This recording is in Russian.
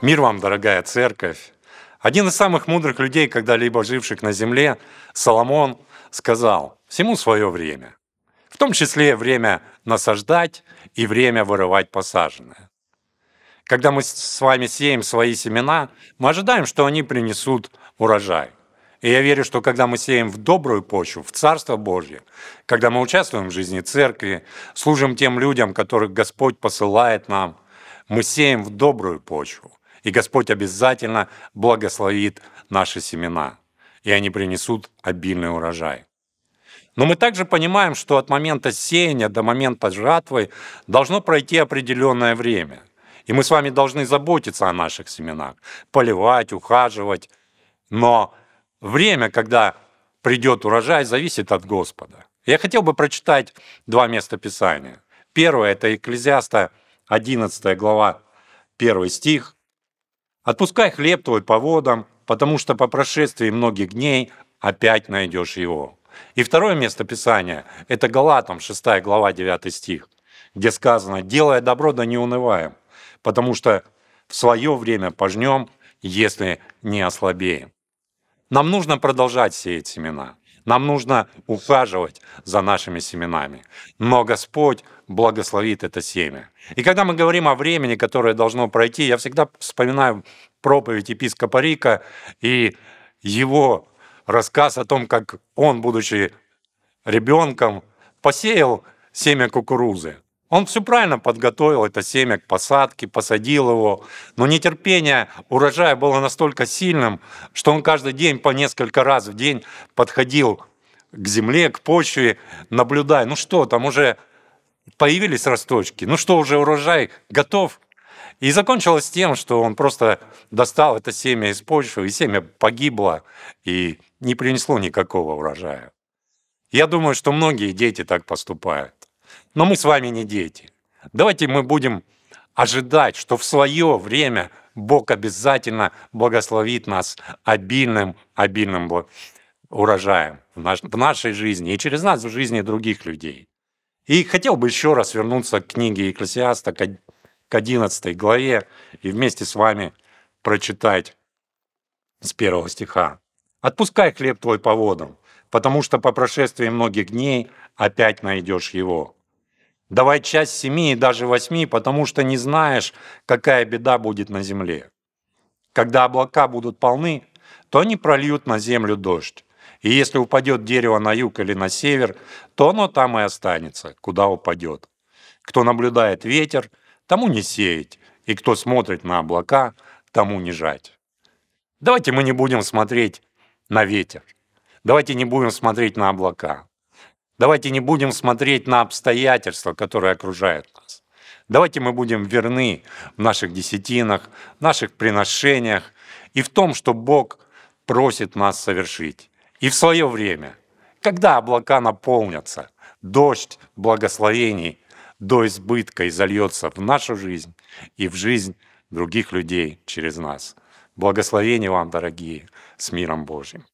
Мир вам, дорогая церковь! Один из самых мудрых людей, когда-либо живших на земле, Соломон, сказал «Всему свое время». В том числе время насаждать и время вырывать посаженное. Когда мы с вами сеем свои семена, мы ожидаем, что они принесут урожай. И я верю, что когда мы сеем в добрую почву, в Царство Божье, когда мы участвуем в жизни церкви, служим тем людям, которых Господь посылает нам, мы сеем в добрую почву. И Господь обязательно благословит наши семена, и они принесут обильный урожай. Но мы также понимаем, что от момента сеяния до момента жатвы должно пройти определенное время. И мы с вами должны заботиться о наших семенах, поливать, ухаживать. Но время, когда придет урожай, зависит от Господа. Я хотел бы прочитать два места Писания. Первое – это Экклезиаста 11 глава, 1 стих. Отпускай хлеб твой по водам, потому что по прошествии многих дней опять найдешь его». И второе место Писания – это Галатам, 6 глава, 9 стих, где сказано «Делая добро, да не унываем, потому что в свое время пожнем, если не ослабеем». Нам нужно продолжать сеять семена. Нам нужно ухаживать за нашими семенами. Но Господь благословит это семя. И когда мы говорим о времени, которое должно пройти, я всегда вспоминаю проповедь епископа Рика и его рассказ о том, как он, будучи ребенком, посеял семя кукурузы. Он все правильно подготовил, это семя к посадке, посадил его. Но нетерпение урожая было настолько сильным, что он каждый день по несколько раз в день подходил к земле, к почве, наблюдая, ну что, там уже появились росточки, ну что, уже урожай готов. И закончилось тем, что он просто достал это семя из почвы, и семя погибло, и не принесло никакого урожая. Я думаю, что многие дети так поступают. Но мы с вами не дети. Давайте мы будем ожидать, что в свое время Бог обязательно благословит нас обильным, обильным урожаем в, наш, в нашей жизни и через нас в жизни других людей. И хотел бы еще раз вернуться к книге Екклесиаста, к 11 главе, и вместе с вами прочитать с первого стиха. «Отпускай хлеб твой по водам, потому что по прошествии многих дней опять найдешь его. Давай часть семи и даже восьми, потому что не знаешь, какая беда будет на земле. Когда облака будут полны, то они прольют на землю дождь. И если упадет дерево на юг или на север, то оно там и останется, куда упадет. Кто наблюдает ветер, тому не сеять, и кто смотрит на облака, тому не жать. Давайте мы не будем смотреть на ветер. Давайте не будем смотреть на облака. Давайте не будем смотреть на обстоятельства, которые окружают нас. Давайте мы будем верны в наших десятинах, в наших приношениях и в том, что Бог просит нас совершить. И в свое время, когда облака наполнятся, дождь благословений до избытка и зальется в нашу жизнь и в жизнь других людей через нас. Благословения вам, дорогие, с миром Божьим.